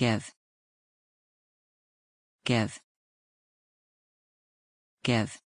give give give